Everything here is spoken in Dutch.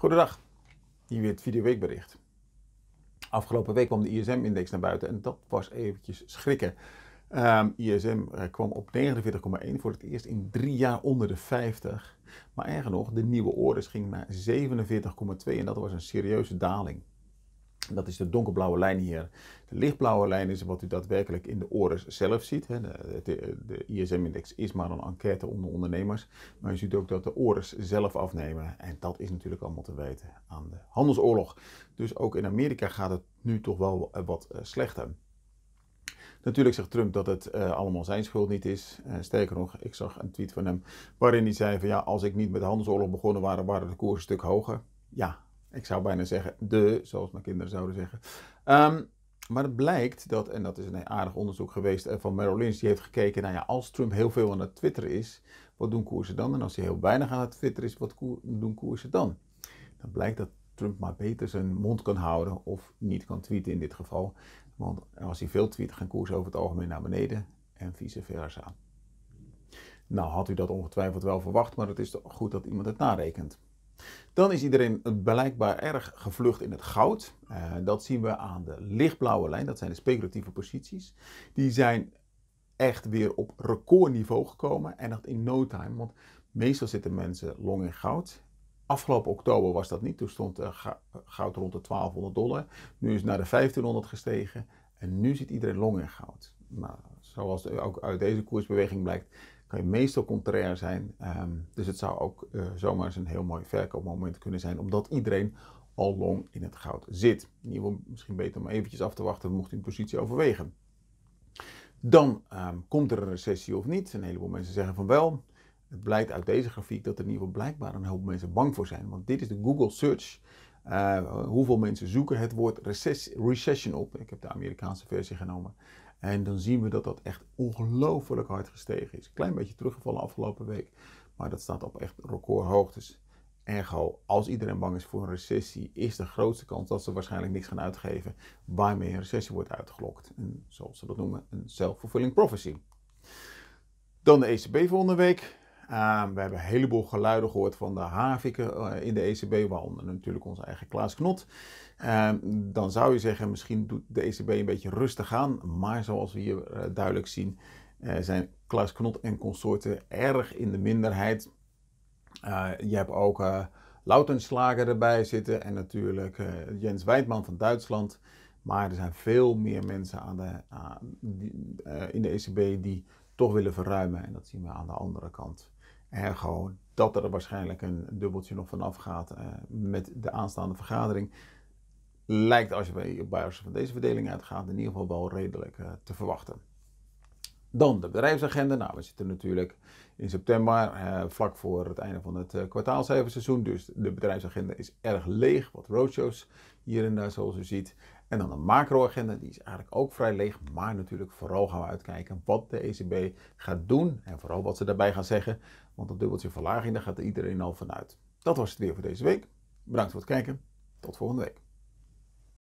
Goedendag, hier weer het Video Weekbericht. Afgelopen week kwam de ISM-index naar buiten en dat was eventjes schrikken. ISM ehm, eh, kwam op 49,1 voor het eerst in drie jaar onder de 50. Maar erger nog, de nieuwe orders ging naar 47,2 en dat was een serieuze daling. Dat is de donkerblauwe lijn hier. De lichtblauwe lijn is wat u daadwerkelijk in de oren zelf ziet. De, ISM-index is maar een enquête onder ondernemers. Maar u ziet ook dat de orders zelf afnemen. En dat is natuurlijk allemaal te weten aan de handelsoorlog. Dus ook in Amerika gaat het nu toch wel eh, wat eh, slechter. Natuurlijk zegt Trump dat het eh, allemaal zijn schuld niet is. sterker nog, ik zag een tweet van hem waarin hij zei van ja, als ik niet met de handelsoorlog begonnen waren, waren de koersen een stuk hoger. Ja, ik zou bijna zeggen de, zoals mijn kinderen zouden zeggen. Ehm, maar het blijkt dat, en dat is een aardig onderzoek geweest eh, van Merrill Lynch, die heeft gekeken, nou ja, als Trump heel veel aan het twitteren is, wat doen koersen dan? En als hij heel weinig aan het twitteren is, wat doen koersen dan? Dan blijkt dat Trump maar beter zijn mond kan houden of niet kan tweeten in dit geval. Want als hij veel tweet, gaan koersen over het algemeen naar beneden en vice versa. Nou had u dat ongetwijfeld wel verwacht, maar het is goed dat iemand het narekent. Dan is iedereen blijkbaar erg gevlucht in het goud. Eh, dat zien we aan de lichtblauwe lijn, dat zijn de speculatieve posities. Die zijn echt weer op recordniveau gekomen en dat in no time, want meestal zitten mensen long in goud. Afgelopen oktober was dat niet, toen stond eh, goud rond de 1200 dollar. Nu is het naar de 1500 gestegen en nu zit iedereen long in goud. Nou, zoals ook uit deze koersbeweging blijkt, kan je meestal contrair zijn. Ehm, dus het zou ook eh, zomaar eens een heel mooi verkoopmoment kunnen zijn, omdat iedereen al long in het goud zit. In ieder geval misschien beter om eventjes af te wachten, mocht u een positie overwegen. Dan ehm, komt er een recessie of niet. Een heleboel mensen zeggen van wel. Het blijkt uit deze grafiek dat er in ieder geval blijkbaar een heleboel mensen bang voor zijn. Want dit is de Google Search eh, hoeveel mensen zoeken het woord recess recession op. Ik heb de Amerikaanse versie genomen. En dan zien we dat dat echt ongelooflijk hard gestegen is. Klein beetje teruggevallen afgelopen week. Maar dat staat op echt recordhoogtes. Ergo, als iedereen bang is voor een recessie, is de grootste kans dat ze waarschijnlijk niks gaan uitgeven waarmee een recessie wordt uitgelokt. En zoals ze dat noemen, een self-fulfilling prophecy. Dan de ECB volgende week we hebben een heleboel geluiden gehoord van de haviken eh, in de ECB, waaronder natuurlijk onze eigen Klaas Knot. Ehm, dan zou je zeggen, misschien doet de ECB een beetje rustig aan. Maar zoals we hier eh, duidelijk zien, eh, zijn Klaas Knot en consorten erg in de minderheid. je hebt ook Lautenslager erbij zitten en natuurlijk Jens Wijdman van Duitsland. Maar er zijn veel meer mensen aan de, in de ECB die toch willen verruimen. En dat zien we aan de andere kant. Ergo dat er waarschijnlijk een dubbeltje nog vanaf gaat eh, met de aanstaande vergadering. Lijkt als je bij, je van deze verdeling uitgaat in ieder geval wel redelijk eh, te verwachten. Dan de bedrijfsagenda. Nou, we zitten natuurlijk in september, eh, vlak voor het einde van het eh, kwartaalcijferseizoen. Dus de bedrijfsagenda is erg leeg. Wat roadshows hier en daar, zoals u ziet. En dan de macroagenda, die is eigenlijk ook vrij leeg. Maar natuurlijk, vooral gaan we uitkijken wat de ECB gaat doen. En vooral wat ze daarbij gaan zeggen. Want dat dubbeltje verlaging, daar gaat iedereen al vanuit. Dat was het weer voor deze week. Bedankt voor het kijken. Tot volgende week.